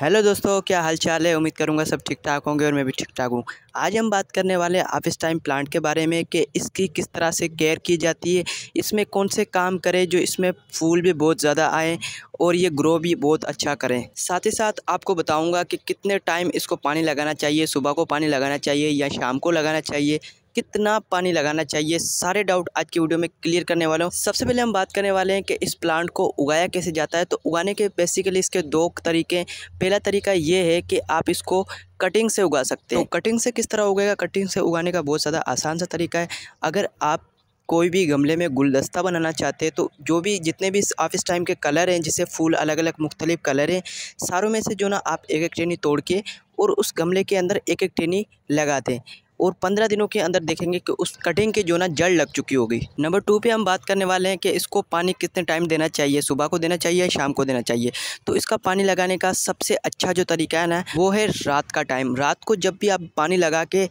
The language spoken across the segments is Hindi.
हेलो दोस्तों क्या हाल चाल है उम्मीद करूँगा सब ठीक ठाक होंगे और मैं भी ठीक ठाक हूँ आज हम बात करने वाले हैं ऑफिस टाइम प्लांट के बारे में कि इसकी किस तरह से केयर की जाती है इसमें कौन से काम करें जो इसमें फूल भी बहुत ज़्यादा आए और ये ग्रो भी बहुत अच्छा करें साथ ही साथ आपको बताऊँगा कि कितने टाइम इसको पानी लगाना चाहिए सुबह को पानी लगाना चाहिए या शाम को लगाना चाहिए कितना पानी लगाना चाहिए सारे डाउट आज की वीडियो में क्लियर करने वाले हूँ सबसे पहले हम बात करने वाले हैं कि इस प्लांट को उगाया कैसे जाता है तो उगाने के बेसिकली इसके दो तरीके पहला तरीका ये है कि आप इसको कटिंग से उगा सकते हैं तो कटिंग से किस तरह उगेगा कटिंग से उगाने का बहुत ज़्यादा आसान सा तरीका है अगर आप कोई भी गमले में गुलदस्ता बनाना चाहते हैं तो जो भी जितने भी आप इस टाइम के कलर हैं जैसे फूल अलग अलग मुख्तलिफ कलर हैं सारों में से जो ना आप एक एक टेनी तोड़ के और उस गमले के अंदर एक एक टेनी लगा दें और पंद्रह दिनों के अंदर देखेंगे कि उस कटिंग की जो ना जड़ लग चुकी होगी नंबर टू पे हम बात करने वाले हैं कि इसको पानी कितने टाइम देना चाहिए सुबह को देना चाहिए शाम को देना चाहिए तो इसका पानी लगाने का सबसे अच्छा जो तरीका है ना वो है रात का टाइम रात को जब भी आप पानी लगा के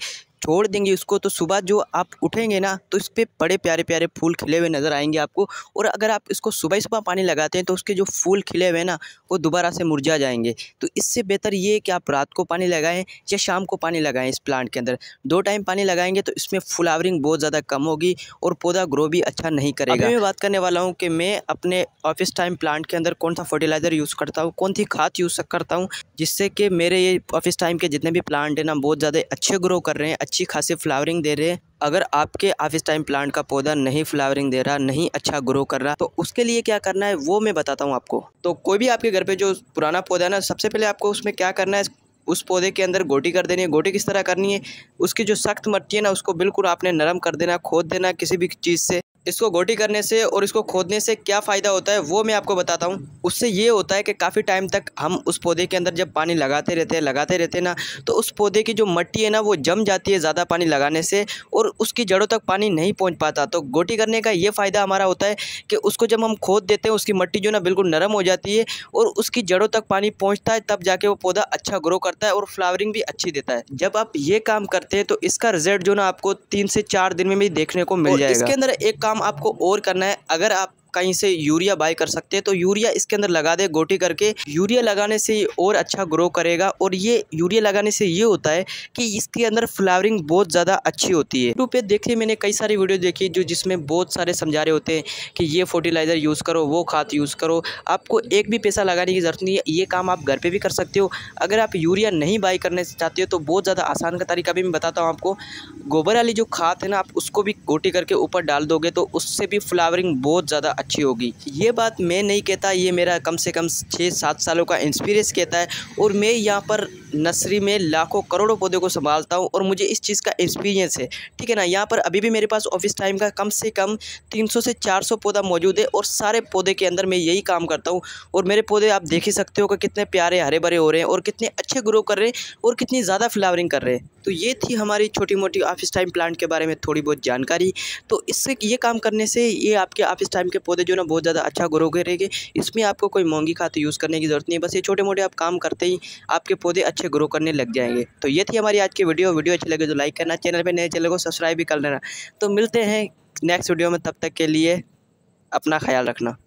छोड़ देंगे उसको तो सुबह जो आप उठेंगे ना तो इस पर बड़े प्यारे प्यारे फूल खिले हुए नज़र आएंगे आपको और अगर आप इसको सुबह सुबह पानी लगाते हैं तो उसके जो फूल खिले हुए ना वो दोबारा से मुरझा जाएंगे तो इससे बेहतर ये है कि आप रात को पानी लगाएं या शाम को पानी लगाएं इस प्लांट के अंदर दो टाइम पानी लगाएंगे तो इसमें फ्लावरिंग बहुत ज़्यादा कम होगी और पौधा ग्रो भी अच्छा नहीं करेगा मैं बात करने वाला हूँ कि मैं अपने ऑफिस टाइम प्लांट के अंदर कौन सा फर्टिलाइज़र यूज़ करता हूँ कौन सी खाद यूज़ करता हूँ जिससे कि मेरे ये ऑफिस टाइम के जितने भी प्लांट हैं ना बहुत ज़्यादा अच्छे ग्रो कर रहे हैं अच्छे अच्छी खासी फ्लावरिंग दे रहे हैं अगर आपके ऑफिस टाइम प्लांट का पौधा नहीं फ्लावरिंग दे रहा नहीं अच्छा ग्रो कर रहा तो उसके लिए क्या करना है वो मैं बताता हूँ आपको तो कोई भी आपके घर पे जो पुराना पौधा है ना सबसे पहले आपको उसमें क्या करना है उस पौधे के अंदर गोटी कर देनी है गोटी किस तरह करनी है उसकी जो सख्त मट्टी है ना उसको बिल्कुल आपने नरम कर देना खोद देना किसी भी चीज़ से इसको गोटी करने से और इसको खोदने से क्या फ़ायदा होता है वो मैं आपको बताता हूँ उससे ये होता है कि काफ़ी टाइम तक हम उस पौधे के अंदर जब पानी लगाते रहते हैं लगाते रहते हैं ना तो उस पौधे की जो मट्टी है ना वो जम जाती है ज़्यादा पानी लगाने से और उसकी जड़ों तक पानी नहीं पहुँच पाता तो गोटी करने का ये फ़ायदा हमारा होता है कि उसको जब हम खोद देते हैं उसकी मट्टी जो ना बिल्कुल नरम हो जाती है और उसकी जड़ों तक पानी पहुँचता है तब जाके वो पौधा अच्छा ग्रो करता है और फ्लावरिंग भी अच्छी देता है जब आप ये काम करते हैं तो इसका रिजल्ट जो ना आपको तीन से चार दिन में भी देखने को मिल जाएगा इसके अंदर एक काम काम आपको और करना है अगर आप कहीं से यूरिया बाय कर सकते हैं तो यूरिया इसके अंदर लगा दे गोटी करके यूरिया लगाने से और अच्छा ग्रो करेगा और ये यूरिया लगाने से ये होता है कि इसके अंदर फ्लावरिंग बहुत ज़्यादा अच्छी होती है यूट्यूब पर देखिए मैंने कई सारी वीडियो देखी जो जिसमें बहुत सारे समझा रहे होते हैं कि ये फर्टिलाइज़र यूज़ करो वो खाद यूज़ करो आपको एक भी पैसा लगाने की ज़रूरत नहीं है ये काम आप घर पर भी कर सकते हो अगर आप यूरिया नहीं बाई करने चाहते हो तो बहुत ज़्यादा आसान का तरीका भी मैं बताता हूँ आपको गोबर वाली जो खाद है ना आप उसको भी गोटी करके ऊपर डाल दोगे तो उससे भी फ्लावरिंग बहुत ज़्यादा अच्छी होगी ये बात मैं नहीं कहता ये मेरा कम से कम छः सात सालों का एक्सपीरियंस कहता है और मैं यहाँ पर नर्सरी में लाखों करोड़ों पौधों को संभालता हूँ और मुझे इस चीज़ का एक्सपीरियंस है ठीक है ना यहाँ पर अभी भी मेरे पास ऑफिस टाइम का कम से कम 300 से 400 पौधा मौजूद है और सारे पौधे के अंदर मैं यही काम करता हूँ और मेरे पौधे आप देख ही सकते हो कि कितने प्यारे हरे भरे हो रहे हैं और कितने अच्छे ग्रो कर रहे हैं और कितनी ज़्यादा फ्लावरिंग कर रहे हैं तो ये थी हमारी छोटी मोटी ऑफिस टाइम प्लांट के बारे में थोड़ी बहुत जानकारी तो इससे ये काम करने से ये आपके ऑफिस टाइम के पौधे जो ना बहुत ज़्यादा अच्छा ग्रो करेंगे इसमें आपको कोई मोंगी खाते यूज़ करने की ज़रूरत नहीं बस ये छोटे मोटे आप काम करते ही आपके पौधे अच्छे ग्रो करने लग जाएंगे तो ये थी हमारी आज की वीडियो वीडियो अच्छी लगे तो लाइक करना चैनल पर नए चैनल को सब्सक्राइब भी कर लेना तो मिलते हैं नेक्स्ट वीडियो में तब तक के लिए अपना ख्याल रखना